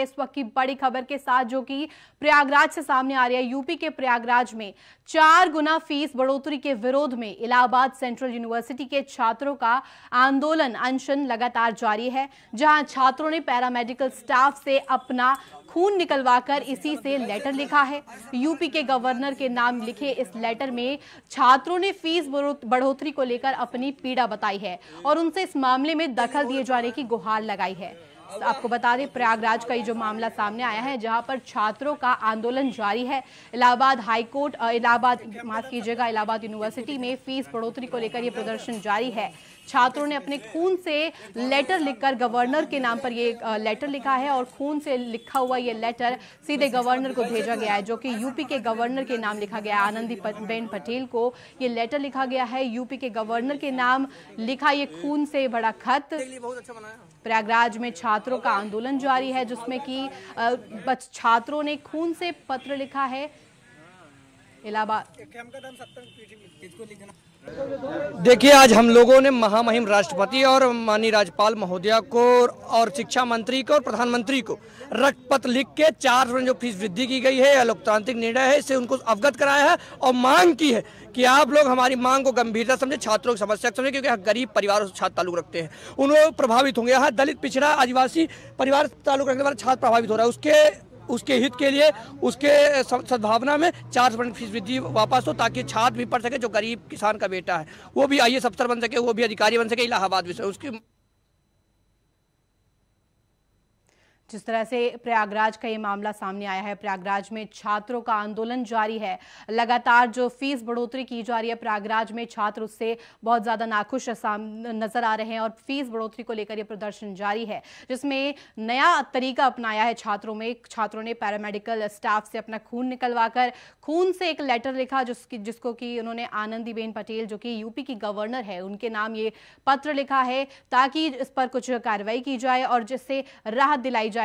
इस वक्त की बड़ी खबर के साथ जो कि प्रयागराज से सामने आ रही है यूपी के प्रयागराज में चार गुना फीस बढ़ोतरी के विरोध में इलाहाबाद सेंट्रल यूनिवर्सिटी के छात्रों का आंदोलन अनशन लगातार जारी है जहां छात्रों ने पैरामेडिकल स्टाफ से अपना खून निकलवाकर इसी से लेटर लिखा है यूपी के गवर्नर के नाम लिखे इस लेटर में छात्रों ने फीस बढ़ोतरी को लेकर अपनी पीड़ा बताई है और उनसे इस मामले में दखल दिए जाने की गुहार लगाई है आपको बता दें प्रयागराज का ये जो मामला सामने आया है जहां पर छात्रों का आंदोलन जारी है इलाहाबाद हाईकोर्ट इलाहाबाद माफ कीजिएगा इलाहाबाद यूनिवर्सिटी में फीस बढ़ोतरी को लेकर ये प्रदर्शन जारी है छात्रों ने अपने खून से लेटर लिखकर गवर्नर के नाम पर ये लेटर लिखा है और खून से लिखा हुआ ये लेटर सीधे गवर्नर को भेजा गया है जो कि यूपी के गवर्नर के नाम लिखा गया आनंदी बेन पटेल को ये लेटर लिखा गया है यूपी के गवर्नर के नाम लिखा ये खून से बड़ा खत प्रयागराज में छात्र छात्रों का आंदोलन जारी है जिसमें कि छात्रों ने खून से पत्र लिखा है इलाहाबाद देखिए आज हम लोगों ने महामहिम राष्ट्रपति और माननीय राज्यपाल महोदया को और शिक्षा मंत्री को और प्रधानमंत्री को रक्त पत्र लिख के चार जो फीस वृद्धि की गई है लोकतांत्रिक निर्णय है इससे उनको अवगत कराया है और मांग की है कि आप लोग हमारी मांग को गंभीरता समझे छात्रों की समस्या समझे क्योंकि हम गरीब परिवारों से छात्र ताल्लुक रखते हैं उन प्रभावित होंगे यहाँ दलित पिछड़ा आदिवासी परिवार ताल्लुक रखने वाला छात्र प्रभावित हो रहा है उसके उसके हित के लिए उसके सद्भावना में चार फीसदी फीस वृद्धि वापस हो ताकि छात्र भी पढ़ सके जो गरीब किसान का बेटा है वो भी आई अफसर बन सके वो भी अधिकारी बन सके इलाहाबाद भी उसकी जिस तरह से प्रयागराज का ये मामला सामने आया है प्रयागराज में छात्रों का आंदोलन जारी है लगातार जो फीस बढ़ोतरी की जा रही है प्रयागराज में छात्र उससे बहुत ज़्यादा नाखुश नजर आ रहे हैं और फीस बढ़ोतरी को लेकर ये प्रदर्शन जारी है जिसमें नया तरीका अपनाया है छात्रों में छात्रों ने पैरामेडिकल स्टाफ से अपना खून निकलवाकर खून से एक लेटर लिखा जिसकी जिसको कि उन्होंने आनंदीबेन पटेल जो कि यूपी की गवर्नर है उनके नाम ये पत्र लिखा है ताकि इस पर कुछ कार्रवाई की जाए और जिससे राहत दिलाई जाए